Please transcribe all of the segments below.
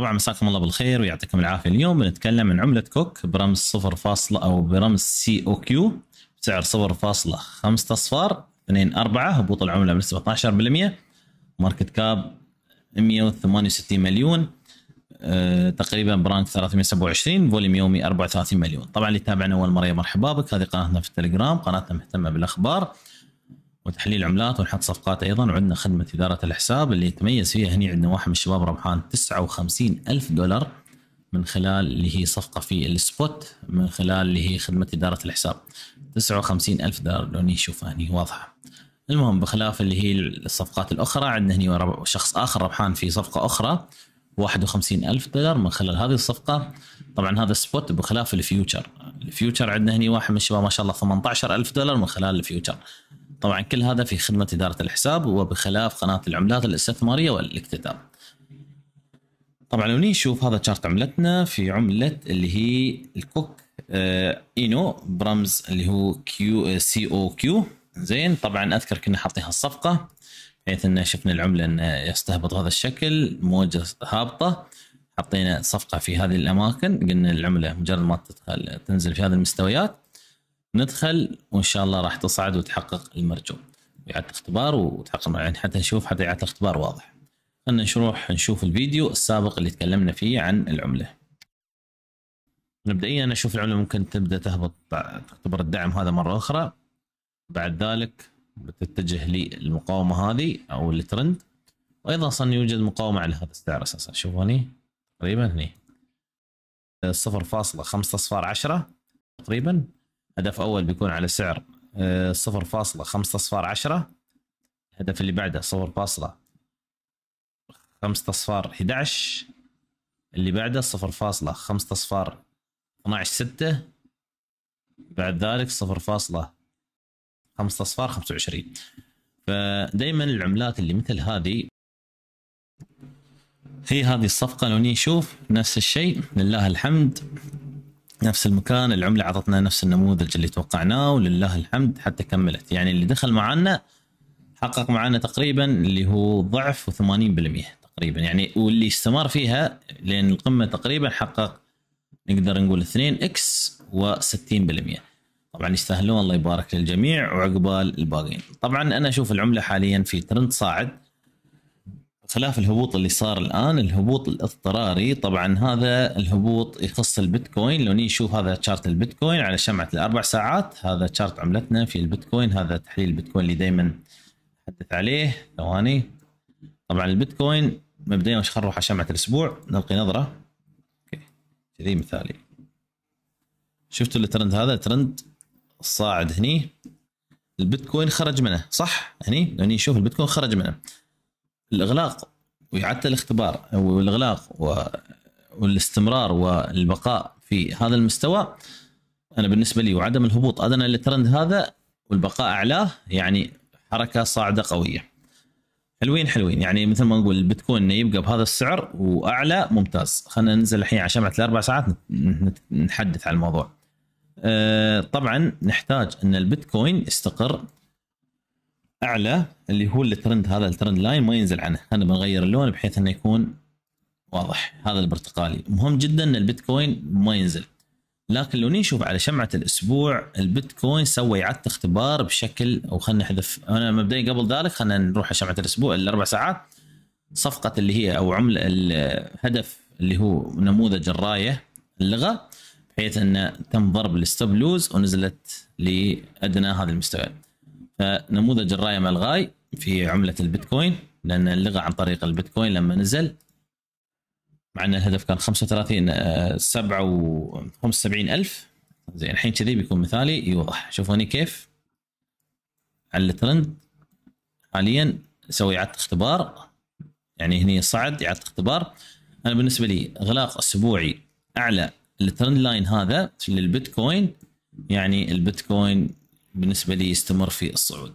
طبعا مساكم الله بالخير ويعطيكم العافيه اليوم بنتكلم عن عمله كوك برمز صفر فاصلة او برمز سي او كيو بسعر صفر فاصلة خمسة اصفار 2 4 هبوط العمله بنسبه 12% ماركت كاب 168 مليون أه تقريبا برانك 327 فوليوم يومي 34 مليون طبعا اللي تابعنا اول مره مرحبا بك هذه قناتنا في التليجرام قناتنا مهتمه بالاخبار وتحليل عملات ونحط صفقات ايضا وعندنا خدمه اداره الحساب اللي يتميز فيها هني عندنا واحد من الشباب ربحان 59 الف دولار من خلال اللي هي صفقه في السبوت من خلال اللي هي خدمه اداره الحساب 59 الف دولار لو نشوفها هني واضحه المهم بخلاف اللي هي الصفقات الاخرى عندنا هني شخص اخر ربحان في صفقه اخرى 51 ألف دولار من خلال هذه الصفقة طبعا هذا سبوت بخلاف الفيوتشر الفيوتشر عندنا هنا واحد من الشباب ما شاء الله 18 ألف دولار من خلال الفيوتشر طبعا كل هذا في خدمة إدارة الحساب وبخلاف قناة العملات الاستثمارية والاكتتاب طبعا لو نشوف هذا شارت عملتنا في عملة اللي هي الكوك آه، اينو برمز اللي هو كيو آه، سي او كيو زين طبعا اذكر كنا حاطينها الصفقة بحيث ان شفنا العملة ان يستهبط هذا الشكل موجة هابطة حطينا صفقة في هذه الاماكن قلنا العملة مجرد ما تنزل في هذه المستويات ندخل وان شاء الله راح تصعد وتحقق المرجو اعاده اختبار وتحقق يعني حتى نشوف حتى اعاده اختبار واضح خلينا نروح نشوف الفيديو السابق اللي تكلمنا فيه عن العمله مبدئيا انا اشوف العمله ممكن تبدا تهبط تختبر الدعم هذا مره اخرى بعد ذلك بتتجه للمقاومه هذه او الترند وايضا صار يوجد مقاومه على هذا السعر اساسا شوفوا هني تقريبا هني فاصلة خمسة اصفار عشرة تقريبا هدف اول بيكون على سعر 0.5 آه، اصفار 10 الهدف اللي بعده 0.5 اصفار 11 اللي بعده 0.5 اصفار 12 6 بعد ذلك 0.5 اصفار 25 فدائما العملات اللي مثل هذه هي هذه الصفقة لو نشوف نفس الشيء لله الحمد نفس المكان العمله عطتنا نفس النموذج اللي توقعناه ولله الحمد حتى كملت يعني اللي دخل معنا حقق معنا تقريبا اللي هو ضعف و80% تقريبا يعني واللي استمر فيها لان القمه تقريبا حقق نقدر نقول 2 اكس و60% طبعا يستاهلون الله يبارك للجميع وعقبال الباقيين طبعا انا اشوف العمله حاليا في ترند صاعد خلاف الهبوط اللي صار الان الهبوط الاضطراري طبعا هذا الهبوط يخص البيتكوين لو نشوف هذا تشارت البيتكوين على شمعه الاربع ساعات هذا تشارت عملتنا في البيتكوين هذا تحليل البيتكوين اللي دائما نتحدث عليه ثواني طبعا البيتكوين مبدئيا مش خروح نروح على شمعه الاسبوع نلقي نظره اوكي كذي مثالي شفتوا الترند هذا الترند الصاعد هني البيتكوين خرج منه صح هني لو نشوف البيتكوين خرج منه الاغلاق وإعادة الاختبار والاغلاق والاستمرار والبقاء في هذا المستوى انا بالنسبه لي وعدم الهبوط ادنى للترند هذا والبقاء اعلاه يعني حركه صاعده قويه. حلوين حلوين يعني مثل ما نقول البيتكوين يبقى بهذا السعر واعلى ممتاز خلينا ننزل الحين عشان بعد الاربع ساعات نتحدث عن الموضوع. أه، طبعا نحتاج ان البيتكوين يستقر اعلى اللي هو الترند هذا الترند لاين ما ينزل عنه انا بغير اللون بحيث انه يكون واضح هذا البرتقالي مهم جدا ان البيتكوين ما ينزل لكن لو نشوف على شمعه الاسبوع البيتكوين سوى اعاده اختبار بشكل او خلينا نحذف انا مبدئيا قبل ذلك خلينا نروح على شمعه الاسبوع الاربع ساعات صفقه اللي هي او عمله الهدف اللي هو نموذج الرايه اللغه بحيث انه تم ضرب الستوب لوز ونزلت لادنى هذه المستويات نموذج الراية ملغاي في عملة البيتكوين لأن لغى عن طريق البيتكوين لما نزل مع أن الهدف كان 35 آه، سبعة و 75 ألف زين الحين كذي بيكون مثالي يوضح شوفوني كيف على الترند حاليا سوي إعادة اختبار يعني هني صعد إعادة اختبار أنا بالنسبة لي إغلاق أسبوعي أعلى الترند لاين هذا للبيتكوين يعني البيتكوين بالنسبه لي يستمر في الصعود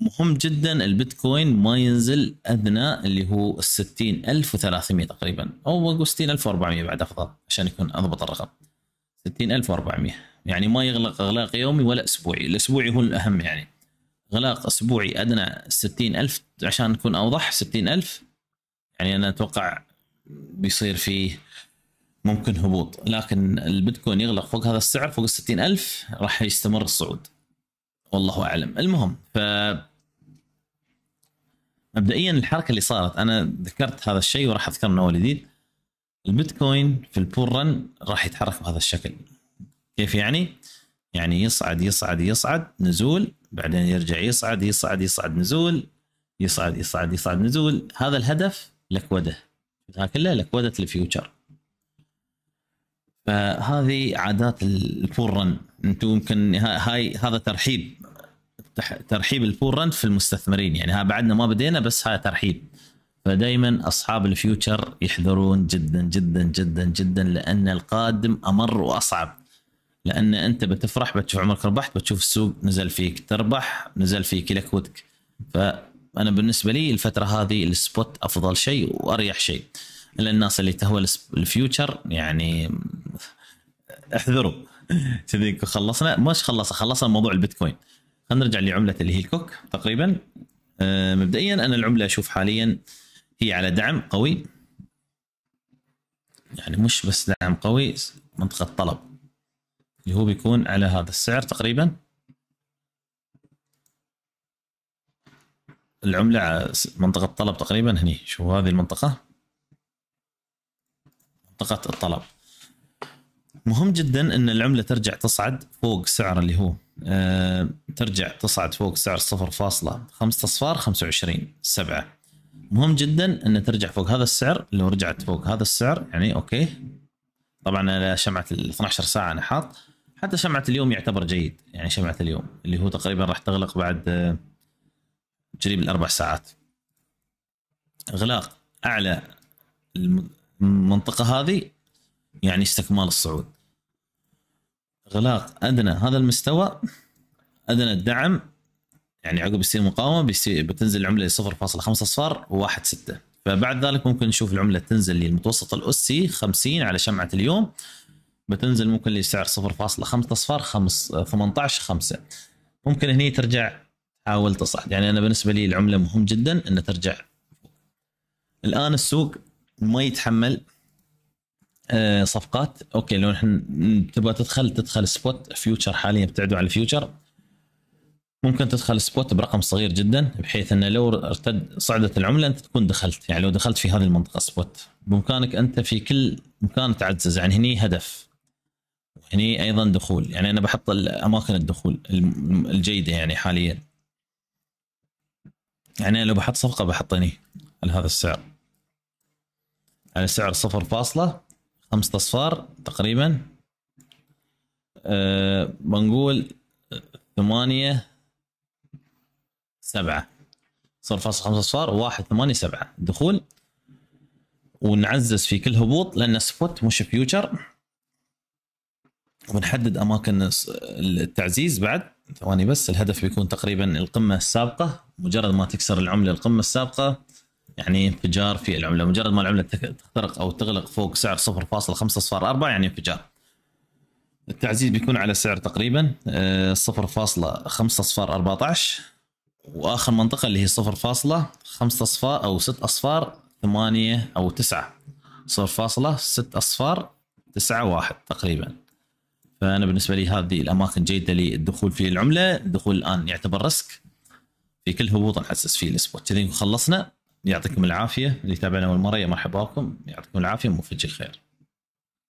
مهم جدا البيتكوين ما ينزل ادنى اللي هو ال 60300 تقريبا او بقول 60400 بعد افضل عشان يكون اضبط الرقم 60400 يعني ما يغلق اغلاق يومي ولا اسبوعي الاسبوعي هو الاهم يعني اغلاق اسبوعي ادنى 60000 عشان نكون اوضح 60000 يعني انا اتوقع بيصير فيه ممكن هبوط لكن البيتكوين يغلق فوق هذا السعر فوق الستين ألف راح يستمر الصعود والله أعلم المهم ف مبدئيا الحركه اللي صارت انا ذكرت هذا الشيء وراح اذكر من اول جديد البيتكوين في البول رن راح يتحرك بهذا الشكل كيف يعني؟ يعني يصعد يصعد يصعد نزول بعدين يرجع يصعد يصعد يصعد نزول يصعد يصعد يصعد نزول هذا الهدف لكوده ها كلها لكوده الفيوتشر فهذه عادات الفور رن انتم يمكن هاي هذا ترحيب ترحيب الفور رن في المستثمرين يعني ها بعدنا ما بدينا بس هاي ترحيب فدائما اصحاب الفيوتشر يحذرون جدا جدا جدا جدا لان القادم امر واصعب لان انت بتفرح بتشوف عمرك ربحت بتشوف السوق نزل فيك تربح نزل فيك ودك فانا بالنسبه لي الفتره هذه السبوت افضل شيء واريح شيء الا الناس اللي تهوى الفيوتشر يعني احذروا كذي خلصنا مش خلصنا خلصنا موضوع البيتكوين خلينا نرجع لعمله اللي هي الكوك تقريبا آه، مبدئيا انا العمله اشوف حاليا هي على دعم قوي يعني مش بس دعم قوي منطقه طلب اللي هو بيكون على هذا السعر تقريبا العمله منطقه طلب تقريبا هني شوفوا هذه المنطقه منطقة الطلب مهم جدا ان العمله ترجع تصعد فوق سعر اللي هو أه ترجع تصعد فوق سعر 0.5 اصفار 25 7 مهم جدا ان ترجع فوق هذا السعر لو رجعت فوق هذا السعر يعني اوكي طبعا انا شمعه ال 12 ساعه انا حاط حتى شمعه اليوم يعتبر جيد يعني شمعه اليوم اللي هو تقريبا راح تغلق بعد آه، قريب الاربع ساعات اغلاق اعلى المنطقه هذه يعني استكمال الصعود اغلاق ادنى هذا المستوى ادنى الدعم يعني عقب يصير مقاومه بيصير بتنزل العمله 0.5 اصفار و1.6 فبعد ذلك ممكن نشوف العمله تنزل للمتوسط الاسي 50 على شمعه اليوم بتنزل ممكن لسعر 0.5 اصفار 18 5 ممكن هني ترجع تحاول تصعد يعني انا بالنسبه لي العمله مهم جدا انها ترجع الان السوق ما يتحمل آه، صفقات اوكي لو نحن تبغى تدخل تدخل سبوت فيوتشر حاليا بتعدوا على الفيوتشر ممكن تدخل سبوت برقم صغير جدا بحيث انه لو ارتد صعدت العمله انت تكون دخلت يعني لو دخلت في هذه المنطقه سبوت بامكانك انت في كل مكان تعزز يعني هني هدف هني ايضا دخول يعني انا بحط اماكن الدخول الجيده يعني حاليا يعني انا لو بحط صفقه بحط هني على هذا السعر على سعر صفر فاصلة خمسة أصفار تقريبا أه بنقول ثمانية سبعة صفر فاصلة خمسة أصفار واحد ثمانية سبعة دخول ونعزز في كل هبوط لأن سبوت مش فيوتشر ونحدد أماكن التعزيز بعد ثواني بس الهدف بيكون تقريبا القمة السابقة مجرد ما تكسر العملة القمة السابقة يعني انفجار في العمله مجرد ما العمله تخترق او تغلق فوق سعر 0.5 اصفار 4 يعني انفجار التعزيز بيكون على سعر تقريبا 0.5 اصفار 14 واخر منطقه اللي هي 0.5 اصفار او 6 اصفار 8 او 9 0.6 اصفار 9 1 تقريبا فانا بالنسبه لي هذه الاماكن جيده للدخول في العمله الدخول الان يعتبر ريسك في كل هبوط نحسس فيه الاسبوع كذي خلصنا يعطيكم العافيه اللي تابعنا اول مره يا مرحبا بكم يعطيكم العافيه وموفق الخير